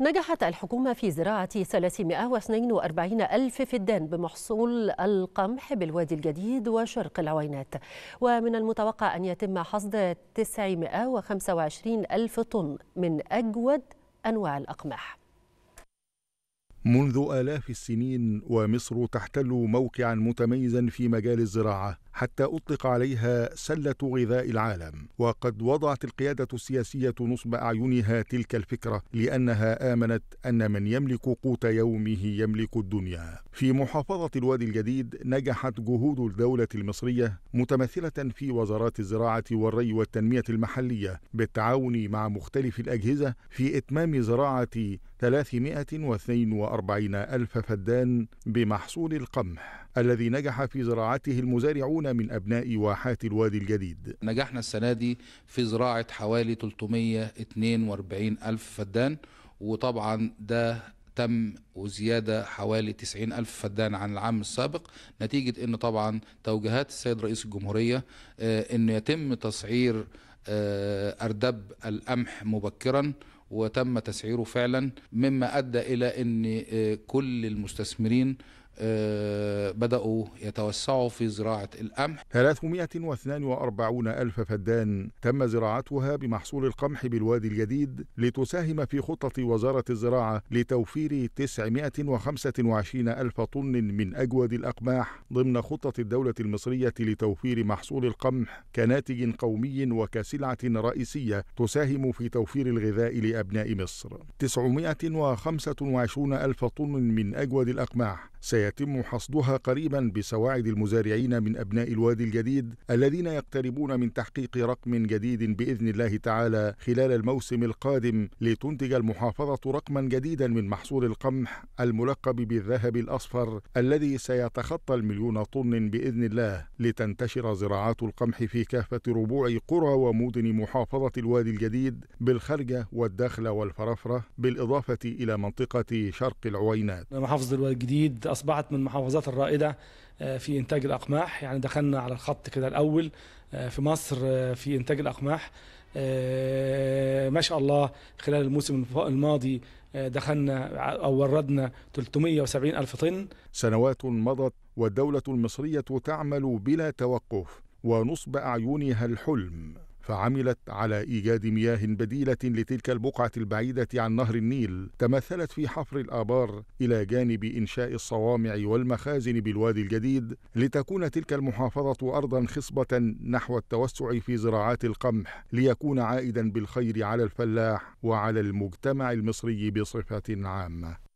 نجحت الحكومة في زراعة 342 ألف فدان بمحصول القمح بالوادي الجديد وشرق العوينات ومن المتوقع أن يتم حصد 925 ألف طن من أجود أنواع الأقمح منذ آلاف السنين ومصر تحتل موقعا متميزا في مجال الزراعة حتى أطلق عليها سلة غذاء العالم وقد وضعت القيادة السياسية نصب أعينها تلك الفكرة لأنها آمنت أن من يملك قوت يومه يملك الدنيا في محافظة الوادي الجديد نجحت جهود الدولة المصرية متمثلة في وزارات الزراعة والري والتنمية المحلية بالتعاون مع مختلف الأجهزة في إتمام زراعة 342 ألف فدان بمحصول القمح الذي نجح في زراعته المزارعون من أبناء واحات الوادي الجديد نجحنا السنة دي في زراعة حوالي 342 ألف فدان وطبعا ده تم وزيادة حوالي 90 ألف فدان عن العام السابق نتيجة أن طبعا توجيهات السيد رئيس الجمهورية آه، أن يتم تسعير آه، أردب القمح مبكرا وتم تسعيره فعلا مما أدى إلى أن آه، كل المستثمرين آه، بدأوا يتوسعوا في زراعة القمح 342 ألف فدان تم زراعتها بمحصول القمح بالوادي الجديد لتساهم في خطة وزارة الزراعة لتوفير 925 ألف طن من أجود الأقماح ضمن خطة الدولة المصرية لتوفير محصول القمح كناتج قومي وكسلعة رئيسية تساهم في توفير الغذاء لأبناء مصر 925 ألف طن من أجود الأقماح سيتم حصدها قريبا بسواعد المزارعين من أبناء الوادي الجديد الذين يقتربون من تحقيق رقم جديد بإذن الله تعالى خلال الموسم القادم لتنتج المحافظة رقما جديدا من محصول القمح الملقب بالذهب الأصفر الذي سيتخطى المليون طن بإذن الله لتنتشر زراعات القمح في كافة ربوع قرى ومدن محافظة الوادي الجديد بالخرجة والدخلة والفرفرة بالإضافة إلى منطقة شرق العوينات محافظة الوادي الجديد أصبحت من المحافظات الرائدة آه، في إنتاج الأقماح يعني دخلنا على الخط كده الأول آه، في مصر آه، في إنتاج الأقماح ما شاء الله خلال الموسم الماضي دخلنا أو وردنا 370 ألف طن سنوات مضت والدولة المصرية تعمل بلا توقف ونصب أعينها الحلم فعملت على إيجاد مياه بديلة لتلك البقعة البعيدة عن نهر النيل تمثلت في حفر الآبار إلى جانب إنشاء الصوامع والمخازن بالوادي الجديد لتكون تلك المحافظة أرضا خصبة نحو التوسع في زراعات القمح ليكون عائدا بالخير على الفلاح وعلى المجتمع المصري بصفة عامة